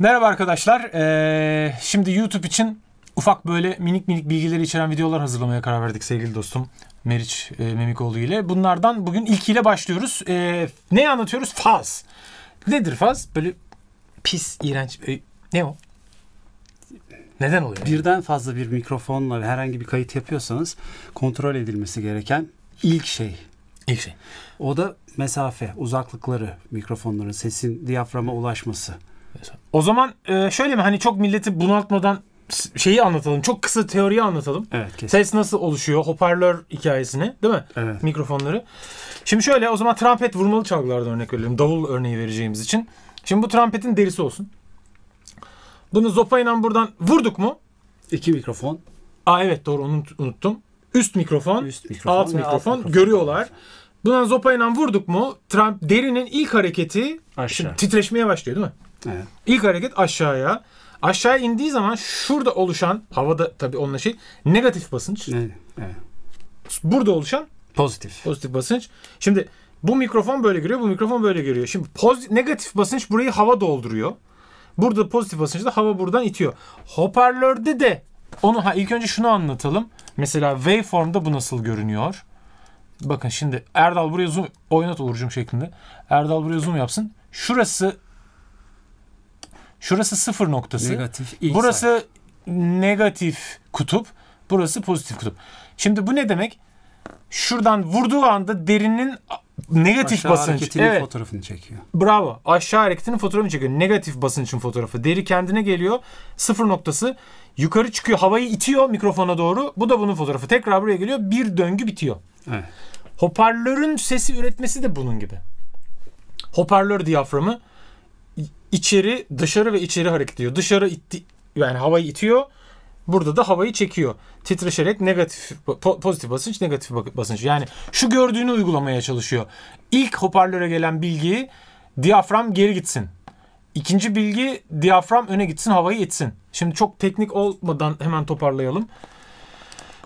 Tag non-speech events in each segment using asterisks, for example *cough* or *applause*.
Merhaba arkadaşlar. Ee, şimdi YouTube için ufak böyle minik minik bilgileri içeren videolar hazırlamaya karar verdik sevgili dostum. Meriç e, Memikoğlu ile. Bunlardan bugün ilkiyle başlıyoruz. E, ne anlatıyoruz? Faz. Nedir faz? Böyle pis, iğrenç. E, ne o? Neden oluyor? Birden fazla bir mikrofonla herhangi bir kayıt yapıyorsanız kontrol edilmesi gereken ilk şey. İlk şey. O da mesafe, uzaklıkları, mikrofonların sesin diyaframa ulaşması. O zaman e, şöyle mi hani çok milleti bunaltmadan şeyi anlatalım. Çok kısa teoriyi anlatalım. Evet, kesin. Ses nasıl oluşuyor? Hoparlör hikayesini değil mi? Evet. Mikrofonları. Şimdi şöyle o zaman trompet vurmalı çalgılardan örnek verelim. Davul örneği vereceğimiz için. Şimdi bu trompetin derisi olsun. Bunu zopayla buradan vurduk mu? İki mikrofon. Aa evet doğru onu unuttum. Üst mikrofon, Üst mikrofon alt mikrofon, alt mikrofon. görüyorlar. Buna zopayla vurduk mu Trump derinin ilk hareketi Aşağı. titreşmeye başlıyor değil mi? Evet. İlk hareket aşağıya. Aşağıya indiği zaman şurada oluşan havada tabii onunla şey negatif basınç. Evet. evet. Burada oluşan pozitif. Pozitif basınç. Şimdi bu mikrofon böyle giriyor, bu mikrofon böyle giriyor. Şimdi pozitif, negatif basınç burayı hava dolduruyor. Burada pozitif basınç da hava buradan itiyor. Hoparlörde de onu ha ilk önce şunu anlatalım. Mesela waveform'da bu nasıl görünüyor? Bakın şimdi Erdal buraya zoom oynat Uğur'cum şeklinde. Erdal buraya zoom yapsın. Şurası şurası sıfır noktası. Negatif. burası sayı. negatif kutup. Burası pozitif kutup. Şimdi bu ne demek? Şuradan vurduğu anda derinin negatif Aşağı basınç. evet. fotoğrafını çekiyor. Bravo. Aşağı hareketinin fotoğrafını çekiyor. Negatif basınçın fotoğrafı. Deri kendine geliyor. Sıfır noktası. Yukarı çıkıyor. Havayı itiyor mikrofona doğru. Bu da bunun fotoğrafı. Tekrar buraya geliyor. Bir döngü bitiyor. Evet. Hoparlörün sesi üretmesi de bunun gibi. Hoparlör diyaframı içeri, dışarı ve içeri hareket ediyor. Dışarı itti, yani havayı itiyor Burada da havayı çekiyor. Titreşerek negatif pozitif basınç, negatif basınç. Yani şu gördüğünü uygulamaya çalışıyor. İlk hoparlöre gelen bilgiyi diyafram geri gitsin. İkinci bilgi diyafram öne gitsin, havayı itsin. Şimdi çok teknik olmadan hemen toparlayalım.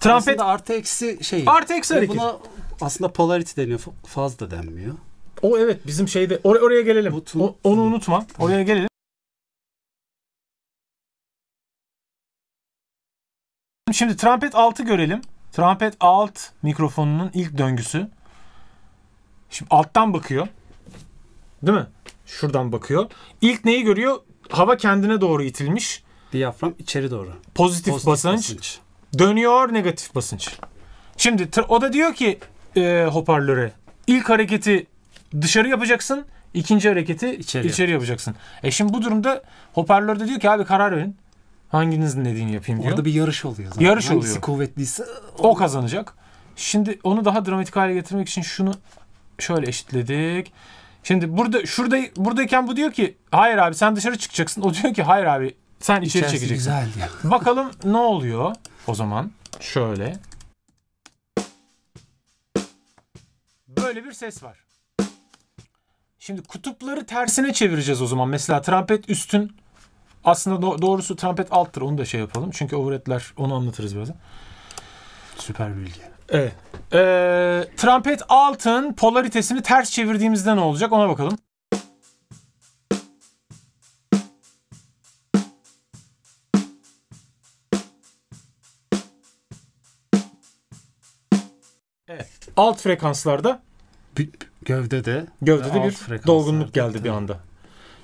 Trumpet aslında artı eksi şey. Artı eksi hareket. Buna aslında polarity deniyor. Faz denmiyor. O evet bizim şeyde or- oraya gelelim. Bu o, onu unutma. Oraya gelelim. şimdi trompet 6 görelim. Trompet alt mikrofonunun ilk döngüsü. Şimdi alttan bakıyor. Değil mi? Şuradan bakıyor. İlk neyi görüyor? Hava kendine doğru itilmiş. Diyafram içeri doğru. Pozitif, Pozitif basınç. basınç. Dönüyor negatif basınç. Şimdi o da diyor ki e, hoparlöre ilk hareketi dışarı yapacaksın. ikinci hareketi içeri, içeri yapacaksın. E şimdi bu durumda hoparlörde diyor ki abi karar verin. Hanginizin dediğini yapayım diyor. Orada bir yarış oluyor zaten. Yarış Hangisi oluyor. kuvvetliyse o kazanacak. Şimdi onu daha dramatik hale getirmek için şunu şöyle eşitledik. Şimdi burada şurada buradayken bu diyor ki hayır abi sen dışarı çıkacaksın. O diyor ki hayır abi sen içeri İçerisi çekeceksin. güzel diyor. *laughs* Bakalım ne oluyor o zaman? Şöyle. Böyle bir ses var. Şimdi kutupları tersine çevireceğiz o zaman. Mesela trompet üstün aslında do- doğrusu trompet alttır. Onu da şey yapalım. Çünkü overhead'ler onu anlatırız birazdan. Süper bilgi. Evet. Ee, trompet altın polaritesini ters çevirdiğimizde ne olacak ona bakalım. Evet. Alt frekanslarda bir, gövdede gövdede bir dolgunluk geldi bir anda.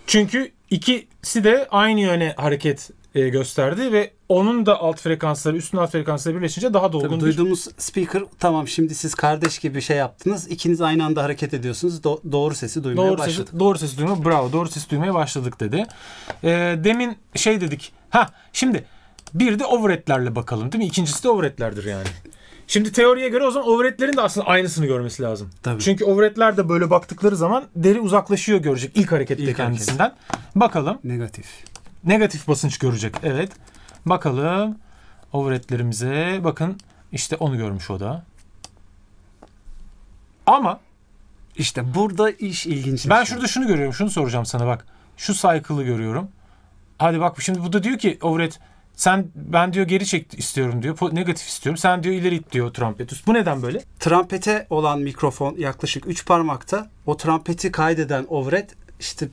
Çünkü ikisi de aynı yöne hareket e, gösterdi ve onun da alt frekansları üstün alt frekansları birleşince daha dolgun Tabii bir... speaker tamam şimdi siz kardeş gibi bir şey yaptınız. İkiniz aynı anda hareket ediyorsunuz. Do- doğru sesi duymaya doğru başladık. Sesi, doğru sesi duymaya bravo doğru sesi duymaya başladık dedi. E, demin şey dedik. Ha şimdi bir de overhead'lerle bakalım değil mi? İkincisi de overhead'lerdir yani. Şimdi teoriye göre o zaman overhead'lerin de aslında aynısını görmesi lazım. Tabii. Çünkü overhead'ler de böyle baktıkları zaman deri uzaklaşıyor görecek ilk harekette ilk kendisinden. Hareket. Bakalım. Negatif. Negatif basınç görecek. Evet. Bakalım overhead'lerimize. Bakın işte onu görmüş o da. Ama işte burada iş ilginç. Ben şey. şurada şunu görüyorum. Şunu soracağım sana bak. Şu cycle'ı görüyorum. Hadi bak şimdi bu da diyor ki overhead sen ben diyor geri çek istiyorum diyor. Negatif istiyorum. Sen diyor ileri it diyor trampetus. Bu neden böyle? Trompete olan mikrofon yaklaşık 3 parmakta. O trompeti kaydeden ovret işte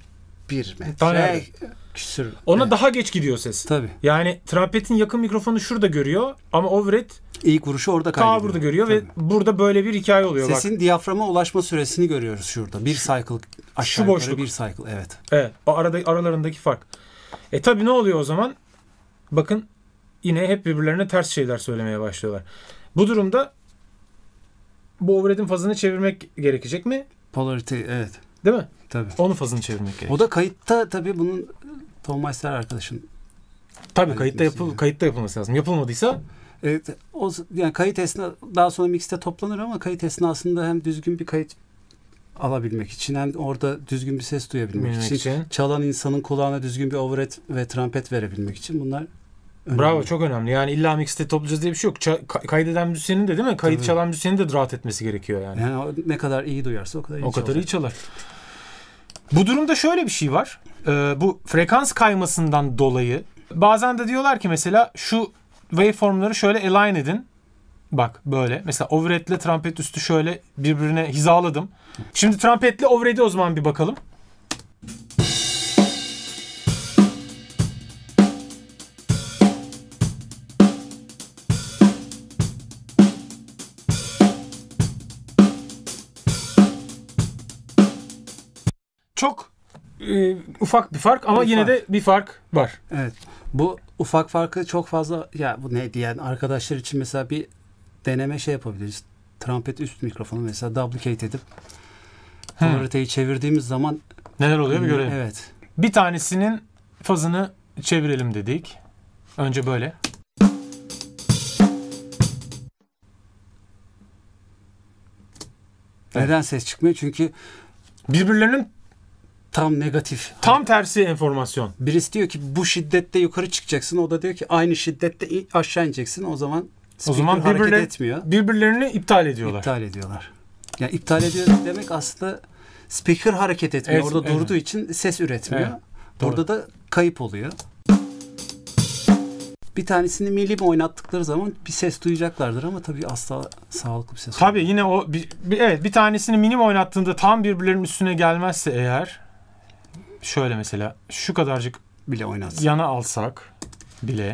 1 metre. Daha şey, küsür. Ona evet. daha geç gidiyor ses. Tabii. Yani trompetin yakın mikrofonu şurada görüyor ama ovret ilk vuruşu orada kaydediyor. Ta burada görüyor Tabii. ve burada böyle bir hikaye oluyor. Sesin bak. diyaframa ulaşma süresini görüyoruz şurada. Bir cycle aşağı Şu boşluk. bir cycle evet. Evet. O arada aralarındaki fark. E tabi ne oluyor o zaman? Bakın yine hep birbirlerine ters şeyler söylemeye başlıyorlar. Bu durumda bu overhead'in fazını çevirmek gerekecek mi? Polarity evet. Değil mi? Tabii. Onun fazını çevirmek gerek. O da kayıtta tabii bunun Tom Thomas arkadaşın. Tabii kayıtta yapıl yani. kayıtta yapılması lazım. Yapılmadıysa Evet, o yani kayıt esna daha sonra mixte toplanır ama kayıt esnasında hem düzgün bir kayıt alabilmek için hem orada düzgün bir ses duyabilmek için, için çalan insanın kulağına düzgün bir overhead ve trompet verebilmek için bunlar önemli. Bravo çok önemli. Yani illa mixte toplayacağız diye bir şey yok. Ça- kaydeden müzisyenin de değil mi? Kayıt Tabii. çalan müzisyenin de rahat etmesi gerekiyor yani. Yani ne kadar iyi duyarsa o kadar iyi O çalar. kadar iyi çalar. Bu durumda şöyle bir şey var. Ee, bu frekans kaymasından dolayı bazen de diyorlar ki mesela şu waveformları şöyle align edin. Bak böyle. Mesela overhead'le trompet üstü şöyle birbirine hizaladım. Şimdi trompetle overhead'i o zaman bir bakalım. e, ufak bir fark ama bir yine fark. de bir fark var. Evet. Bu ufak farkı çok fazla ya bu ne diyen yani arkadaşlar için mesela bir deneme şey yapabiliriz. Trumpet üst mikrofonu mesela duplicate edip koloritayı çevirdiğimiz zaman neler oluyor bir hmm, görelim. Evet. Bir tanesinin fazını çevirelim dedik. Önce böyle. Neden evet. ses çıkmıyor? Çünkü birbirlerinin tam negatif. Tam hani tersi enformasyon. Birisi diyor ki bu şiddette yukarı çıkacaksın. O da diyor ki aynı şiddette aşağı ineceksin. O zaman o zaman birbirler, etmiyor. birbirlerini iptal ediyorlar. İptal ediyorlar. Yani iptal ediyor demek aslında speaker hareket etmiyor. Evet, Orada evet. durduğu için ses üretmiyor. Evet, Orada da kayıp oluyor. Bir tanesini milim oynattıkları zaman bir ses duyacaklardır ama tabii asla sağlıklı bir ses. Tabii olmuyor. yine o bir, bir, evet bir tanesini milim oynattığında tam birbirlerinin üstüne gelmezse eğer şöyle mesela şu kadarcık bile oynatsak. Yana alsak bile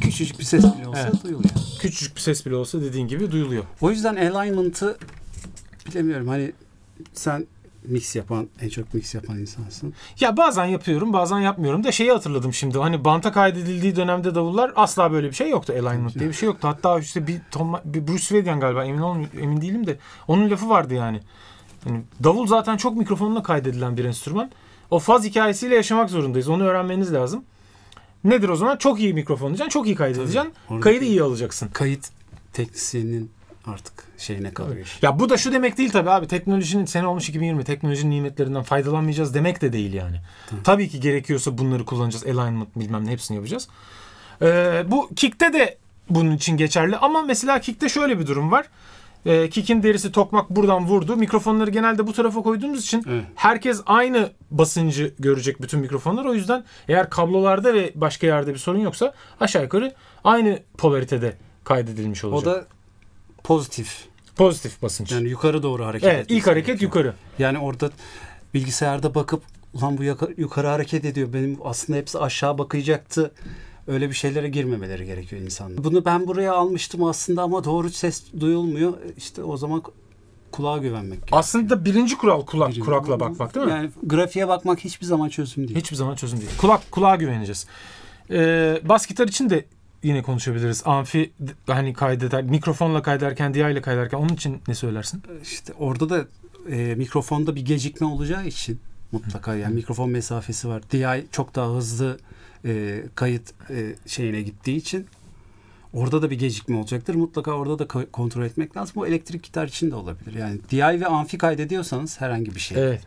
küçücük bir ses bile olsa evet. duyuluyor. Küçücük bir ses bile olsa dediğin gibi duyuluyor. O yüzden alignment'ı bilemiyorum hani sen mix yapan, en çok mix yapan insansın. Ya bazen yapıyorum, bazen yapmıyorum da şeyi hatırladım şimdi. Hani banta kaydedildiği dönemde davullar asla böyle bir şey yoktu. Alignment diye bir şey yoktu. Hatta işte bir, Tom, bir Bruce Swedian galiba emin olmuyor, emin değilim de onun lafı vardı yani. yani. Davul zaten çok mikrofonla kaydedilen bir enstrüman. O faz hikayesiyle yaşamak zorundayız. Onu öğrenmeniz lazım. Nedir o zaman? Çok iyi mikrofon olacaksın, çok iyi kaydedeceksin. Kaydı iyi alacaksın. Kayıt teknisyeninin artık şeyine kalıyor. Evet. Ya bu da şu demek değil tabii abi. Teknolojinin sene olmuş 2020. Teknolojinin nimetlerinden faydalanmayacağız demek de değil yani. Tabii, tabii ki gerekiyorsa bunları kullanacağız. Alignment bilmem ne hepsini yapacağız. Ee, bu kikte de bunun için geçerli ama mesela kikte şöyle bir durum var. Ee, kick'in derisi tokmak buradan vurdu. Mikrofonları genelde bu tarafa koyduğumuz için evet. herkes aynı basıncı görecek bütün mikrofonlar. O yüzden eğer kablolarda ve başka yerde bir sorun yoksa aşağı yukarı aynı polaritede kaydedilmiş olacak. O da pozitif. Pozitif basınç. Yani yukarı doğru hareket Evet ilk hareket gerekiyor. yukarı. Yani orada bilgisayarda bakıp lan bu yukarı, hareket ediyor benim aslında hepsi aşağı bakacaktı öyle bir şeylere girmemeleri gerekiyor insanın. Bunu ben buraya almıştım aslında ama doğru ses duyulmuyor. İşte o zaman kulağa güvenmek gerekiyor. Aslında birinci kural kulak birinci kurakla bakmak değil mi? Yani grafiğe bakmak hiçbir zaman çözüm değil. Hiçbir zaman çözüm değil. Kulak kulağa güveneceğiz. Ee, bas gitar için de yine konuşabiliriz. Amfi hani kaydeder, mikrofonla kaydederken, DI ile kaydederken onun için ne söylersin? İşte orada da e, mikrofonda bir gecikme olacağı için mutlaka yani mikrofon mesafesi var. DI çok daha hızlı e, kayıt e, şeyine gittiği için orada da bir gecikme olacaktır. Mutlaka orada da kontrol etmek lazım. Bu elektrik gitar için de olabilir. Yani DI ve amfi kaydediyorsanız herhangi bir şey. Evet.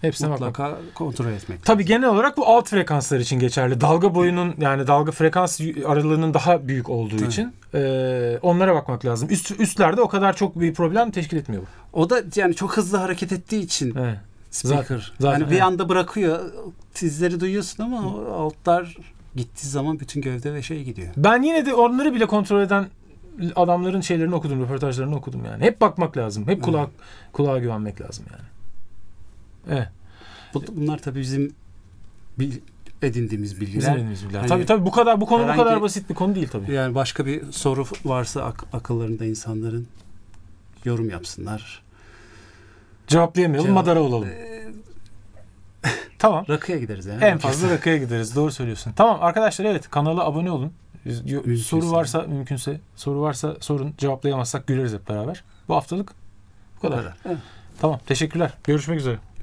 Hepsine mutlaka bakmak. kontrol etmek. Tabii lazım. genel olarak bu alt frekanslar için geçerli. Dalga boyunun yani dalga frekans aralığının daha büyük olduğu Hı. için e, onlara bakmak lazım. Üst üstlerde o kadar çok bir problem teşkil etmiyor bu. O da yani çok hızlı hareket ettiği için. Evet. Speaker. Zaten, zaten, yani bir anda bırakıyor. Tizleri duyuyorsun ama Hı. altlar gittiği zaman bütün gövde ve şey gidiyor. Ben yine de onları bile kontrol eden adamların şeylerini okudum, röportajlarını okudum yani. Hep bakmak lazım. Hep kulak kulağa güvenmek lazım yani. Evet. Bunlar tabii bizim bil, edindiğimiz bilgiler. Bizim edindiğimiz bilgiler. Hani tabii tabii bu kadar bu konu herhangi, bu kadar basit bir konu değil tabii. Yani başka bir soru varsa ak- akıllarında insanların yorum yapsınlar. Cevaplayamayalım, Cevap, madara olalım. E, *laughs* tamam. Rakıya gideriz yani. En fazla rakıya gideriz. Doğru söylüyorsun. Tamam arkadaşlar evet kanala abone olun. Mümkünse. Soru varsa mümkünse soru varsa sorun. Cevaplayamazsak güleriz hep beraber. Bu haftalık bu kadar. Evet. Tamam. Teşekkürler. Görüşmek üzere.